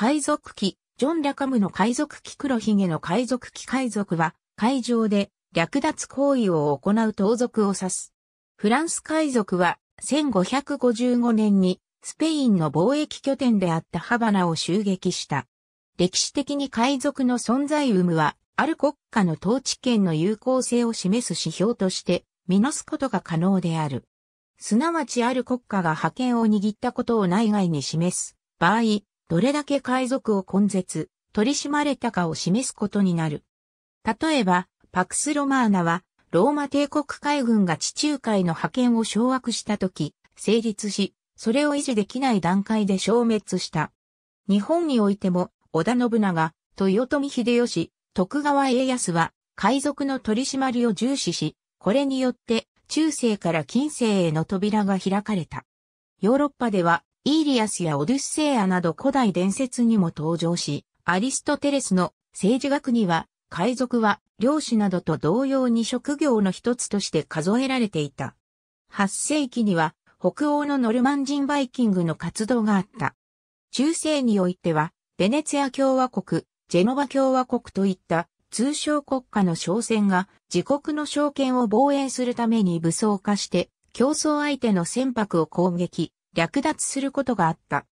海賊機、ジョン・ラカムの海賊機黒ひげの海賊機海賊は、海上で略奪行為を行う盗賊を指す。フランス海賊は、1555年に、スペインの貿易拠点であったハバナを襲撃した。歴史的に海賊の存在有無は、ある国家の統治権の有効性を示す指標として、見なすことが可能である。すなわちある国家が覇権を握ったことを内外に示す場合、どれだけ海賊を根絶、取り締まれたかを示すことになる。例えば、パクスロマーナは、ローマ帝国海軍が地中海の覇権を掌握した時、成立し、それを維持できない段階で消滅した。日本においても、織田信長、豊臣秀吉、徳川家康は、海賊の取り締まりを重視し、これによって、中世から近世への扉が開かれた。ヨーロッパでは、イーリアスやオデュッセイアなど古代伝説にも登場し、アリストテレスの政治学には、海賊は漁師などと同様に職業の一つとして数えられていた。8世紀には北欧のノルマン人バイキングの活動があった。中世においては、ベネツィア共和国、ジェノバ共和国といった通称国家の商船が自国の商権を防衛するために武装化して競争相手の船舶を攻撃、略奪することがあった。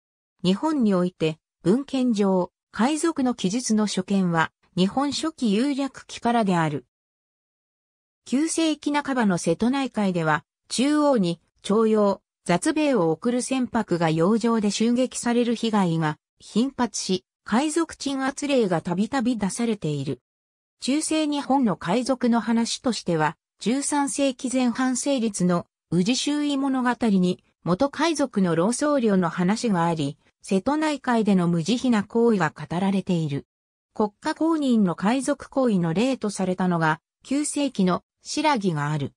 日本において、文献上、海賊の記述の所見は、日本初期有略期からである。旧世紀半ばの瀬戸内海では、中央に、徴用、雑米を送る船舶が洋上で襲撃される被害が頻発し、海賊鎮圧令がたびたび出されている。中世日本の海賊の話としては、13世紀前半成立の宇治周囲物語に元海賊の老僧侶の話があり、瀬戸内海での無慈悲な行為が語られている。国家公認の海賊行為の例とされたのが、旧世紀の白木がある。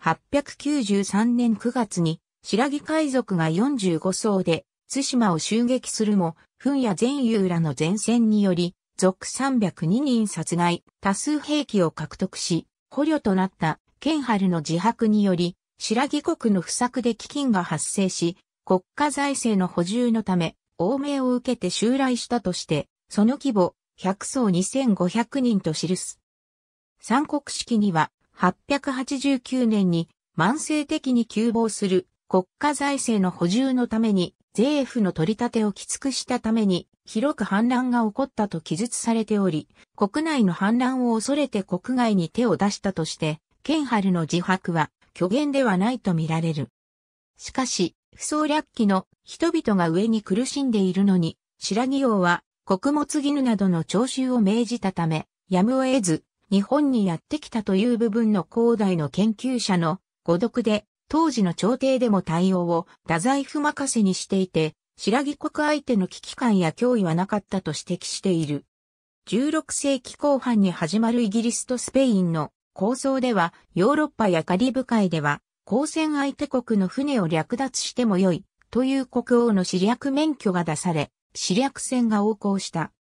893年9月に、白木海賊が45艘で、津島を襲撃するも、噴や全遊らの前線により、族302人殺害、多数兵器を獲得し、捕虜となった、剣春の自白により、白木国の不作で基金が発生し、国家財政の補充のため、応命を受けて襲来したとして、その規模、100層2500人と記す。三国式には、889年に慢性的に急防する国家財政の補充のために、税府の取り立てをきつくしたために、広く反乱が起こったと記述されており、国内の反乱を恐れて国外に手を出したとして、ケンハルの自白は、虚言ではないと見られる。しかし、不相略期の人々が上に苦しんでいるのに、白木王は穀物絹などの徴収を命じたため、やむを得ず、日本にやってきたという部分の広大の研究者の誤読で、当時の朝廷でも対応を太宰府任せにしていて、白木国相手の危機感や脅威はなかったと指摘している。16世紀後半に始まるイギリスとスペインの構想では、ヨーロッパやカリブ海では、交戦相手国の船を略奪してもよい、という国王の私略免許が出され、私略船が横行した。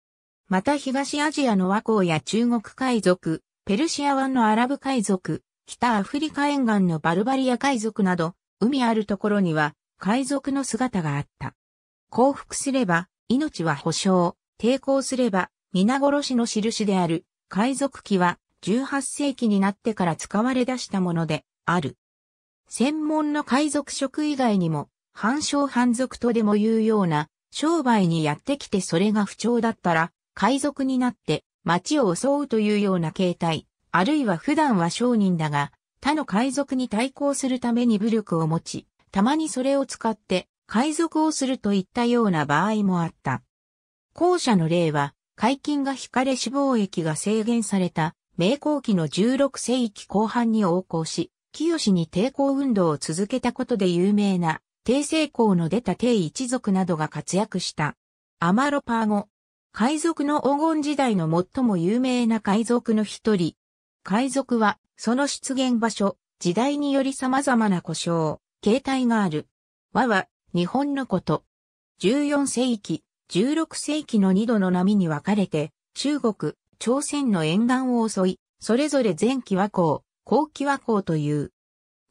また東アジアの和光や中国海賊、ペルシア湾のアラブ海賊、北アフリカ沿岸のバルバリア海賊など、海あるところには、海賊の姿があった。降伏すれば、命は保証、抵抗すれば、皆殺しの印である、海賊旗は、18世紀になってから使われ出したものである。専門の海賊職以外にも、反商反賊とでもいうような、商売にやってきてそれが不調だったら、海賊になって町を襲うというような形態、あるいは普段は商人だが、他の海賊に対抗するために武力を持ち、たまにそれを使って海賊をするといったような場合もあった。後者の例は、解禁が引かれ死亡液が制限された明光期の16世紀後半に横行し、清に抵抗運動を続けたことで有名な、帝政公の出た帝一族などが活躍した。アマロパーゴ。海賊の黄金時代の最も有名な海賊の一人。海賊は、その出現場所、時代により様々な故障、形態がある。和は、日本のこと。14世紀、16世紀の二度の波に分かれて、中国、朝鮮の沿岸を襲い、それぞれ前期和光、後期和光という。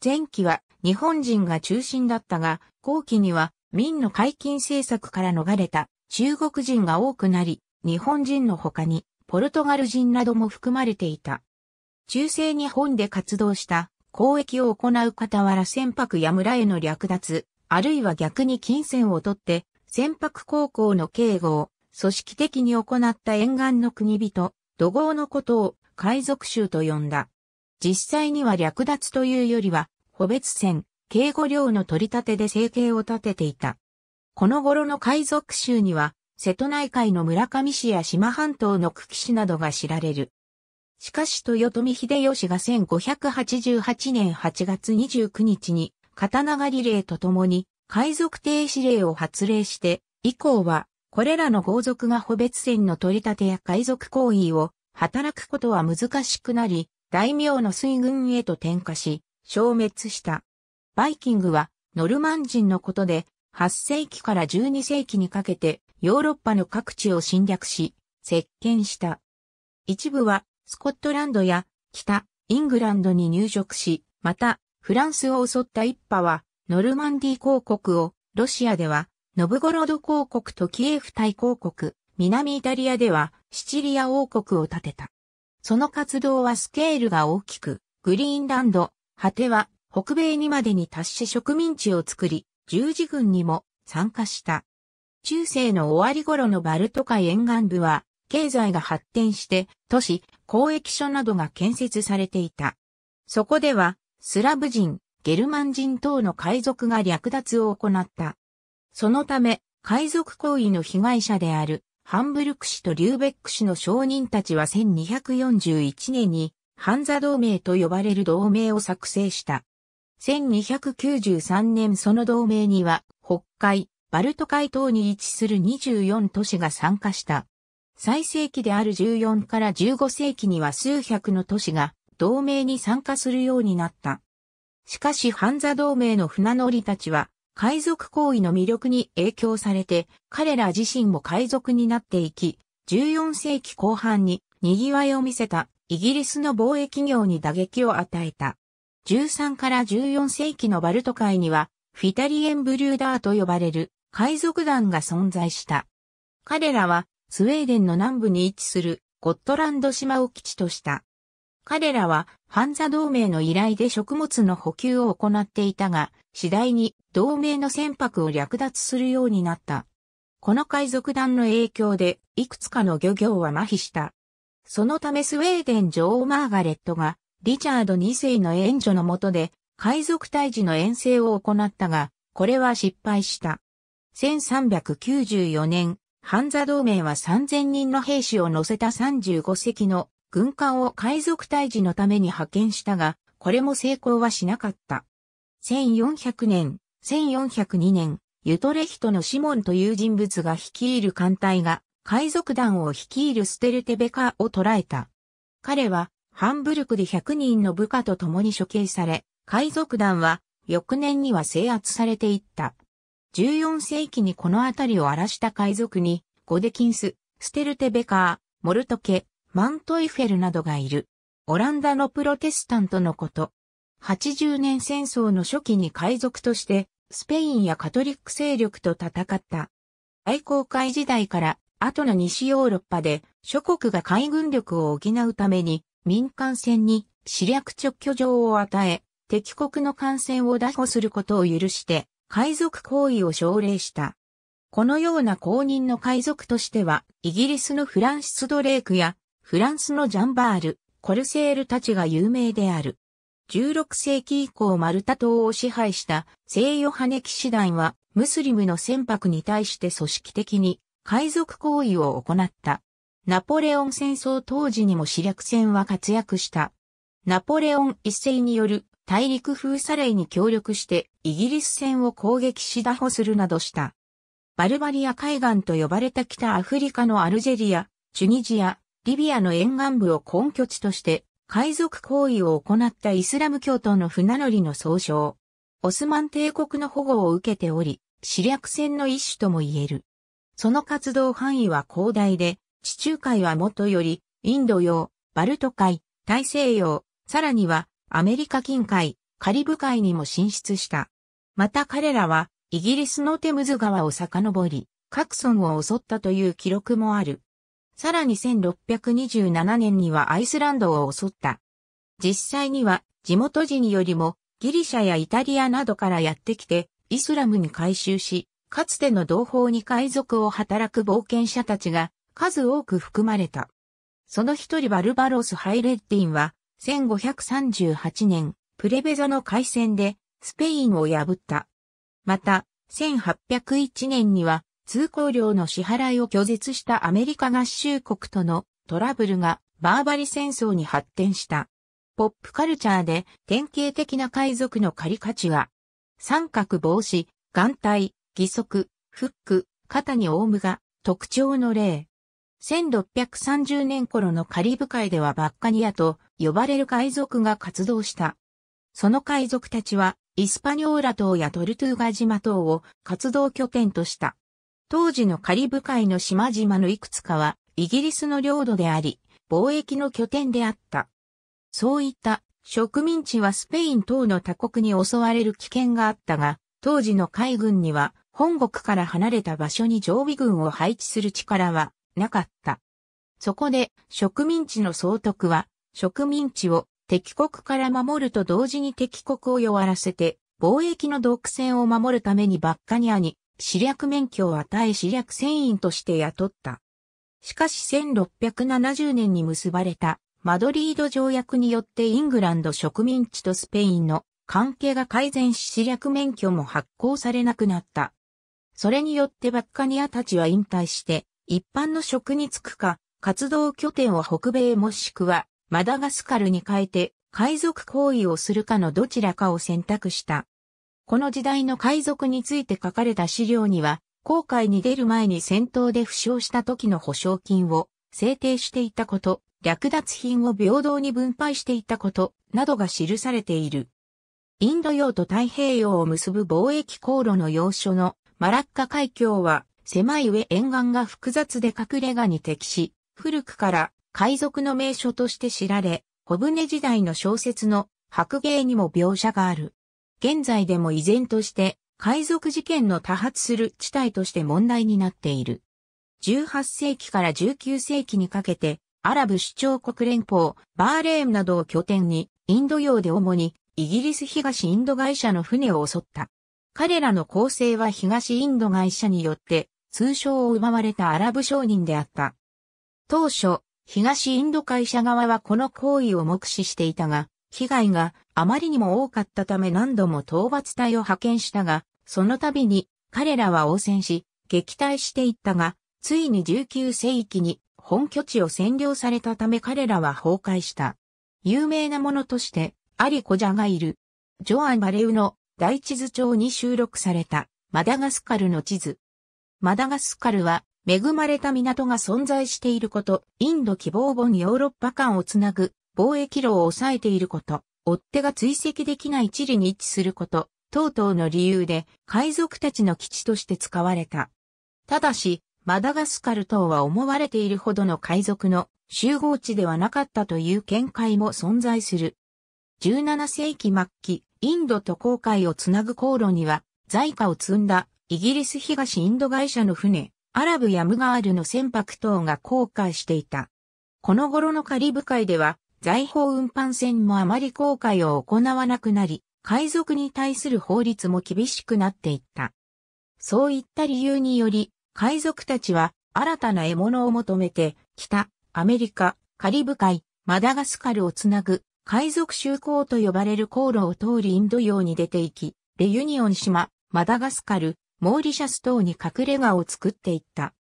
前期は日本人が中心だったが、後期には民の解禁政策から逃れた中国人が多くなり、日本人の他にポルトガル人なども含まれていた。中世日本で活動した交易を行う傍ら船舶や村への略奪、あるいは逆に金銭を取って船舶航行の警護を組織的に行った沿岸の国人、土豪のことを海賊衆と呼んだ。実際には略奪というよりは、捕別船、警護領の取り立てで生計を立てていた。この頃の海賊衆には、瀬戸内海の村上市や島半島の久喜市などが知られる。しかし豊臣秀吉が1588年8月29日に、刀狩り令とともに、海賊停止令を発令して、以降は、これらの豪族が捕別船の取り立てや海賊行為を働くことは難しくなり、大名の水軍へと転化し、消滅した。バイキングはノルマン人のことで、8世紀から12世紀にかけてヨーロッパの各地を侵略し、接鹸した。一部はスコットランドや北イングランドに入植し、またフランスを襲った一派はノルマンディ公国をロシアではノブゴロド公国とキエフ大公国、南イタリアではシチリア王国を建てた。その活動はスケールが大きく、グリーンランド、果ては北米にまでに達し植民地を作り、十字軍にも参加した。中世の終わり頃のバルト海沿岸部は、経済が発展して、都市、交易所などが建設されていた。そこでは、スラブ人、ゲルマン人等の海賊が略奪を行った。そのため、海賊行為の被害者である、ハンブルク氏とリューベック氏の商人たちは1241年に、ハンザ同盟と呼ばれる同盟を作成した。1293年その同盟には、北海、バルト海等に位置する24都市が参加した。最盛期である14から15世紀には数百の都市が同盟に参加するようになった。しかしハンザ同盟の船乗りたちは海賊行為の魅力に影響されて、彼ら自身も海賊になっていき、14世紀後半に賑わいを見せたイギリスの貿易業に打撃を与えた。13から14世紀のバルト海には、フィタリエンブリューダーと呼ばれる海賊団が存在した。彼らはスウェーデンの南部に位置するゴットランド島を基地とした。彼らはハンザ同盟の依頼で食物の補給を行っていたが、次第に同盟の船舶を略奪するようになった。この海賊団の影響で、いくつかの漁業は麻痺した。そのためスウェーデン女王マーガレットが、リチャード2世の援助の下で、海賊退治の遠征を行ったが、これは失敗した。1394年、ハンザ同盟は3000人の兵士を乗せた35隻の軍艦を海賊退治のために派遣したが、これも成功はしなかった。1400年、1402年、ユトレヒトのシモンという人物が率いる艦隊が、海賊団を率いるステルテベカを捕らえた。彼は、ハンブルクで100人の部下と共に処刑され、海賊団は、翌年には制圧されていった。14世紀にこの辺りを荒らした海賊に、ゴデキンス、ステルテベカー、モルトケ、マントイフェルなどがいる。オランダのプロテスタントのこと。80年戦争の初期に海賊として、スペインやカトリック勢力と戦った。愛好会時代から後の西ヨーロッパで諸国が海軍力を補うために民間船に死略直居状を与え、敵国の艦船を打破することを許して海賊行為を奨励した。このような公認の海賊としては、イギリスのフランシス・ドレークやフランスのジャンバール、コルセールたちが有名である。16世紀以降マルタ島を支配した聖ヨハネ騎士団はムスリムの船舶に対して組織的に海賊行為を行った。ナポレオン戦争当時にも死略戦は活躍した。ナポレオン一世による大陸封鎖令に協力してイギリス戦を攻撃し打破するなどした。バルバリア海岸と呼ばれた北アフリカのアルジェリア、チュニジア、リビアの沿岸部を根拠地として、海賊行為を行ったイスラム教徒の船乗りの総称。オスマン帝国の保護を受けており、死略戦の一種とも言える。その活動範囲は広大で、地中海はもとより、インド洋、バルト海、大西洋、さらにはアメリカ近海、カリブ海にも進出した。また彼らは、イギリスのテムズ川を遡り、各村を襲ったという記録もある。さらに1627年にはアイスランドを襲った。実際には地元人よりもギリシャやイタリアなどからやってきてイスラムに改宗し、かつての同胞に海賊を働く冒険者たちが数多く含まれた。その一人バルバロス・ハイレッディンは1538年プレベザの海戦でスペインを破った。また、1801年には通行料の支払いを拒絶したアメリカ合衆国とのトラブルがバーバリ戦争に発展した。ポップカルチャーで典型的な海賊の仮価値は、三角帽子、眼帯、義足、フック、肩にオウムが特徴の例。1630年頃のカリブ海ではバッカニアと呼ばれる海賊が活動した。その海賊たちはイスパニョーラ島やトルトゥーガ島島を活動拠点とした。当時のカリブ海の島々のいくつかはイギリスの領土であり、貿易の拠点であった。そういった植民地はスペイン等の他国に襲われる危険があったが、当時の海軍には本国から離れた場所に常備軍を配置する力はなかった。そこで植民地の総督は植民地を敵国から守ると同時に敵国を弱らせて貿易の独占を守るためにばっかにあに私略免許を与え私略船員として雇った。しかし1670年に結ばれたマドリード条約によってイングランド植民地とスペインの関係が改善し私略免許も発行されなくなった。それによってバッカニアたちは引退して一般の職に就くか活動拠点を北米もしくはマダガスカルに変えて海賊行為をするかのどちらかを選択した。この時代の海賊について書かれた資料には、航海に出る前に戦闘で負傷した時の保証金を制定していたこと、略奪品を平等に分配していたこと、などが記されている。インド洋と太平洋を結ぶ貿易航路の要所のマラッカ海峡は狭い上沿岸が複雑で隠れ家に適し、古くから海賊の名所として知られ、小舟時代の小説の白芸にも描写がある。現在でも依然として海賊事件の多発する地帯として問題になっている。18世紀から19世紀にかけて、アラブ首長国連邦、バーレーンなどを拠点に、インド洋で主にイギリス東インド会社の船を襲った。彼らの構成は東インド会社によって通称を奪われたアラブ商人であった。当初、東インド会社側はこの行為を目視していたが、被害があまりにも多かったため何度も討伐隊を派遣したが、その度に彼らは応戦し、撃退していったが、ついに19世紀に本拠地を占領されたため彼らは崩壊した。有名なものとして、アリコジャがいる。ジョアン・バレウの大地図帳に収録されたマダガスカルの地図。マダガスカルは恵まれた港が存在していること、インド希望本ヨーロッパ間をつなぐ貿易路を抑えていること、追っ手が追跡できない地理に位置すること、等々の理由で海賊たちの基地として使われた。ただし、マダガスカル等は思われているほどの海賊の集合地ではなかったという見解も存在する。17世紀末期、インドと航海をつなぐ航路には、在貨を積んだイギリス東インド会社の船、アラブやムガールの船舶等が航海していた。この頃のカリブ海では、財宝運搬船もあまり航海を行わなくなり、海賊に対する法律も厳しくなっていった。そういった理由により、海賊たちは新たな獲物を求めて、北、アメリカ、カリブ海、マダガスカルをつなぐ、海賊就航と呼ばれる航路を通りインド洋に出て行き、レユニオン島、マダガスカル、モーリシャス島に隠れ家を作っていった。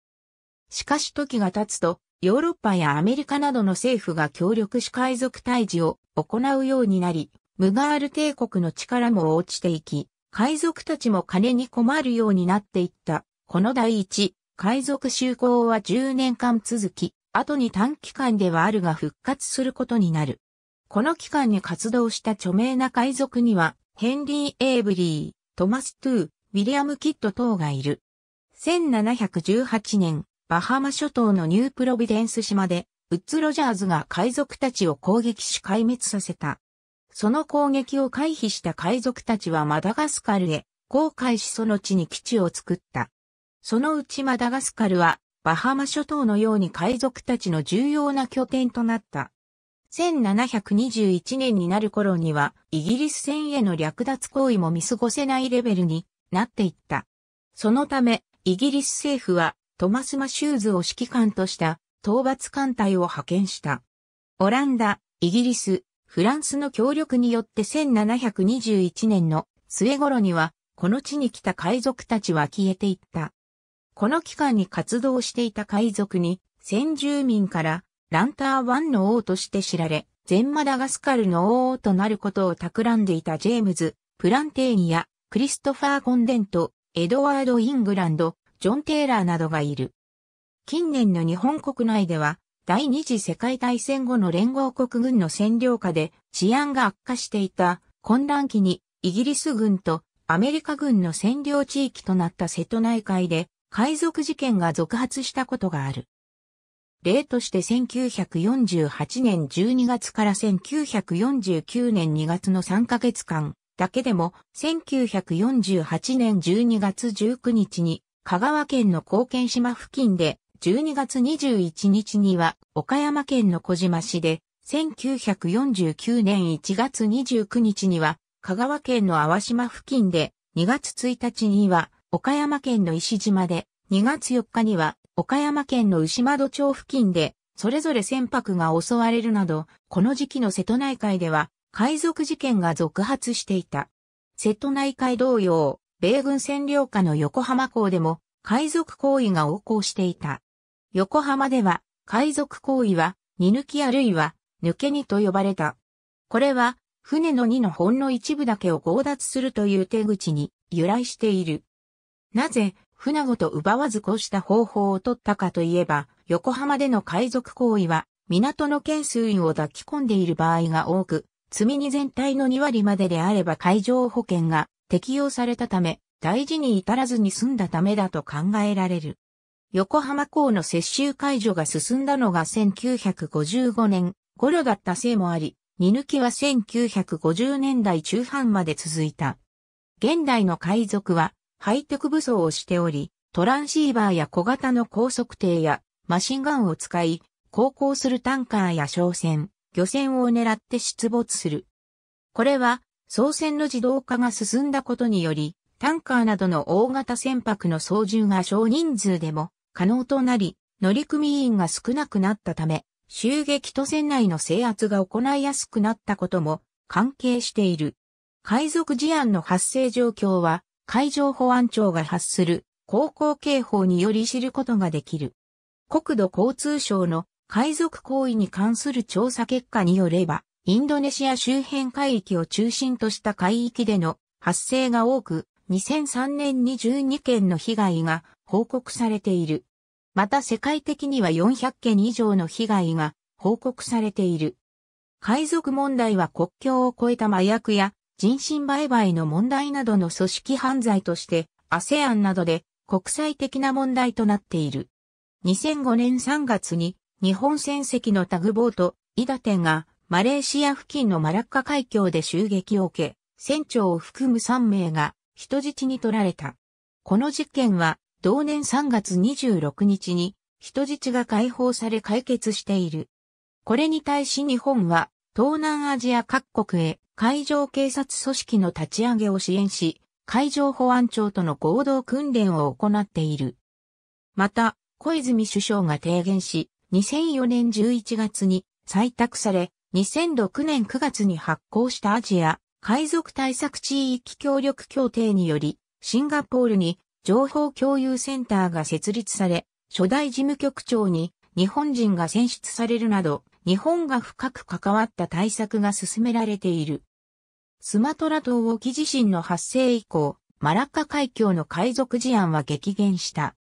しかし時が経つと、ヨーロッパやアメリカなどの政府が協力し海賊退治を行うようになり、ムガール帝国の力も落ちていき、海賊たちも金に困るようになっていった。この第一、海賊就航は10年間続き、後に短期間ではあるが復活することになる。この期間に活動した著名な海賊には、ヘンリー・エイブリー、トマス・トゥー、ウィリアム・キッド等がいる。1718年、バハマ諸島のニュープロビデンス島で、ウッズ・ロジャーズが海賊たちを攻撃し壊滅させた。その攻撃を回避した海賊たちはマダガスカルへ、航海しその地に基地を作った。そのうちマダガスカルは、バハマ諸島のように海賊たちの重要な拠点となった。1721年になる頃には、イギリス船への略奪行為も見過ごせないレベルになっていった。そのため、イギリス政府は、トマス・マシューズを指揮官とした討伐艦隊を派遣した。オランダ、イギリス、フランスの協力によって1721年の末頃には、この地に来た海賊たちは消えていった。この期間に活動していた海賊に、先住民からランターワンの王として知られ、全マダガスカルの王となることを企んでいたジェームズ、プランテーニやクリストファー・コンデント、エドワード・イングランド、ジョン・テイラーなどがいる。近年の日本国内では、第二次世界大戦後の連合国軍の占領下で治安が悪化していた混乱期にイギリス軍とアメリカ軍の占領地域となった瀬戸内海で海賊事件が続発したことがある。例として1948年12月から1949年2月の3ヶ月間だけでも1948年12月19日に香川県の貢献島付近で、12月21日には岡山県の小島市で、1949年1月29日には香川県の淡島付近で、2月1日には岡山県の石島で、2月4日には岡山県の牛窓町付近で、それぞれ船舶が襲われるなど、この時期の瀬戸内海では海賊事件が続発していた。瀬戸内海同様、米軍占領下の横浜港でも海賊行為が横行していた。横浜では海賊行為は荷抜きあるいは抜け荷と呼ばれた。これは船の荷のほんの一部だけを強奪するという手口に由来している。なぜ船ごと奪わずこうした方法を取ったかといえば、横浜での海賊行為は港の県水を抱き込んでいる場合が多く、積み荷全体の2割までであれば海上保険が適用されたため、大事に至らずに済んだためだと考えられる。横浜港の接収解除が進んだのが1955年頃だったせいもあり、荷抜きは1950年代中半まで続いた。現代の海賊は、ハテク武装をしており、トランシーバーや小型の高速艇やマシンガンを使い、航行するタンカーや商船、漁船を狙って出没する。これは、操船の自動化が進んだことにより、タンカーなどの大型船舶の操縦が少人数でも可能となり、乗組員が少なくなったため、襲撃と船内の制圧が行いやすくなったことも関係している。海賊事案の発生状況は、海上保安庁が発する航行警報により知ることができる。国土交通省の海賊行為に関する調査結果によれば、インドネシア周辺海域を中心とした海域での発生が多く、2003年に12件の被害が報告されている。また世界的には400件以上の被害が報告されている。海賊問題は国境を越えた麻薬や人身売買の問題などの組織犯罪として ASEAN などで国際的な問題となっている。2005年3月に日本船籍のタグボート、イダテンがマレーシア付近のマラッカ海峡で襲撃を受け、船長を含む3名が人質に取られた。この事件は、同年3月26日に、人質が解放され解決している。これに対し日本は、東南アジア各国へ海上警察組織の立ち上げを支援し、海上保安庁との合同訓練を行っている。また、小泉首相が提言し、2004年11月に採択され、2006年9月に発行したアジア海賊対策地域協力協定により、シンガポールに情報共有センターが設立され、初代事務局長に日本人が選出されるなど、日本が深く関わった対策が進められている。スマトラ島沖地震の発生以降、マラッカ海峡の海賊事案は激減した。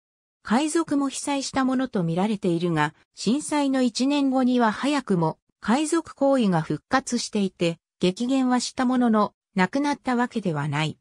海賊も被災したものと見られているが、震災の1年後には早くも海賊行為が復活していて、激減はしたものの、亡くなったわけではない。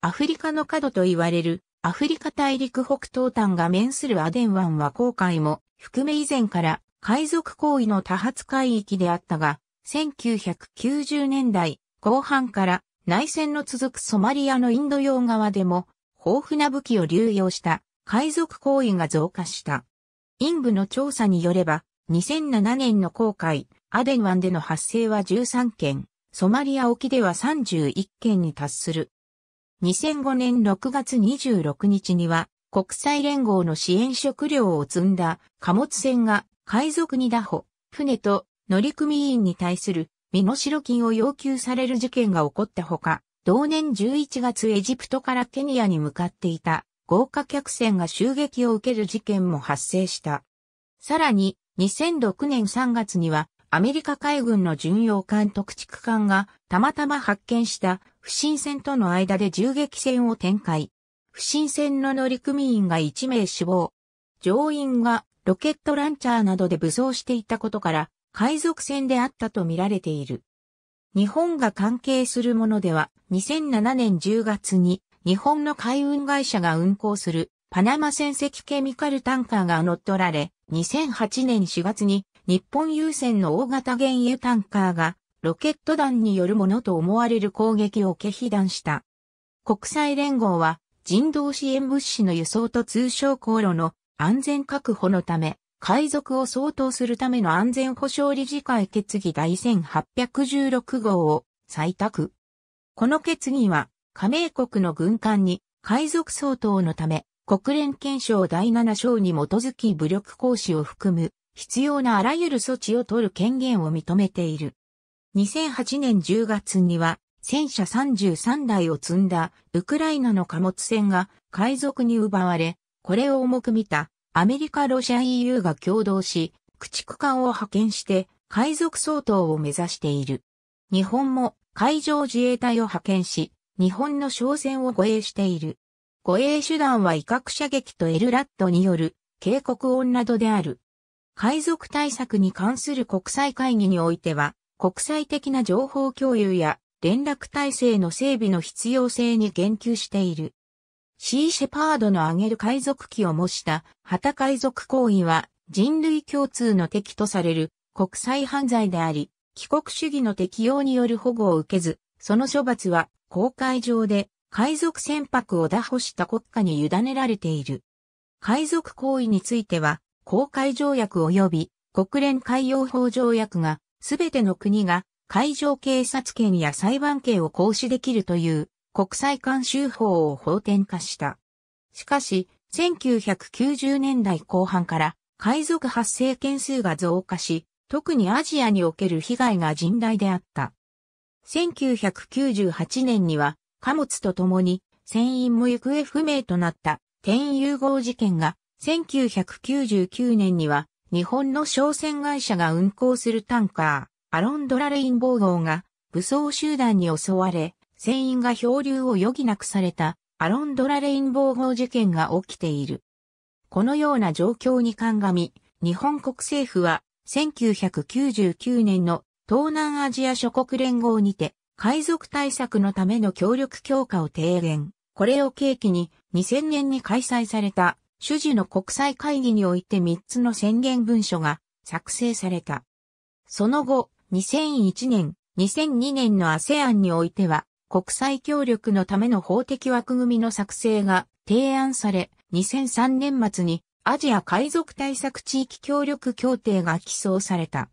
アフリカの角と言われる、アフリカ大陸北東端が面するアデン湾は航海も含め以前から海賊行為の多発海域であったが、1990年代後半から内戦の続くソマリアのインド洋側でも豊富な武器を流用した海賊行為が増加した。イン部の調査によれば、2007年の航海、アデン湾での発生は13件、ソマリア沖では31件に達する。2005年6月26日には、国際連合の支援食料を積んだ貨物船が海賊に打歩、船と乗組員に対する身代金を要求される事件が起こったほか、同年11月エジプトからケニアに向かっていた豪華客船が襲撃を受ける事件も発生した。さらに2006年3月にはアメリカ海軍の巡洋艦特畜艦がたまたま発見した不審船との間で銃撃戦を展開。不審船の乗組員が1名死亡。乗員がロケットランチャーなどで武装していたことから海賊船であったと見られている。日本が関係するものでは2007年10月に日本の海運会社が運航するパナマ船籍ケミカルタンカーが乗っ取られ2008年4月に日本優先の大型原油タンカーが、ロケット弾によるものと思われる攻撃を拒否弾した。国際連合は、人道支援物資の輸送と通商航路の安全確保のため、海賊を相当するための安全保障理事会決議第1816号を採択。この決議は、加盟国の軍艦に海賊相当のため、国連憲章第7章に基づき武力行使を含む必要なあらゆる措置を取る権限を認めている。2008年10月には、戦車33台を積んだウクライナの貨物船が海賊に奪われ、これを重く見たアメリカ・ロシア EU が共同し、駆逐艦を派遣して海賊相当を目指している。日本も海上自衛隊を派遣し、日本の商船を護衛している。護衛手段は威嚇射撃とエルラットによる警告音などである。海賊対策に関する国際会議においては、国際的な情報共有や連絡体制の整備の必要性に言及している。シーシェパードの挙げる海賊機を模した旗海賊行為は人類共通の敵とされる国際犯罪であり、帰国主義の適用による保護を受けず、その処罰は公海上で海賊船舶を打破した国家に委ねられている。海賊行為については公海条約及び国連海洋法条約が、すべての国が海上警察権や裁判権を行使できるという国際慣習法を法典化した。しかし、1990年代後半から海賊発生件数が増加し、特にアジアにおける被害が甚大であった。1998年には貨物とともに船員も行方不明となった天融合事件が1999年には日本の商船会社が運航するタンカー、アロンドラレインボー号が武装集団に襲われ、船員が漂流を余儀なくされたアロンドラレインボー号事件が起きている。このような状況に鑑み、日本国政府は1999年の東南アジア諸国連合にて海賊対策のための協力強化を提言。これを契機に2000年に開催された主事の国際会議において3つの宣言文書が作成された。その後、2001年、2002年の ASEAN においては、国際協力のための法的枠組みの作成が提案され、2003年末にアジア海賊対策地域協力協定が起草された。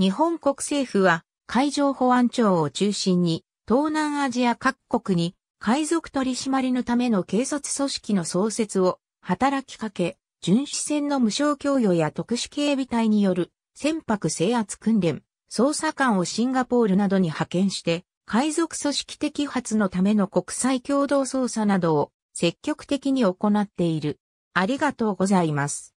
日本国政府は海上保安庁を中心に東南アジア各国に海賊取締りのための警察組織の創設を働きかけ、巡視船の無償供与や特殊警備隊による船舶制圧訓練、捜査官をシンガポールなどに派遣して、海賊組織的発のための国際共同捜査などを積極的に行っている。ありがとうございます。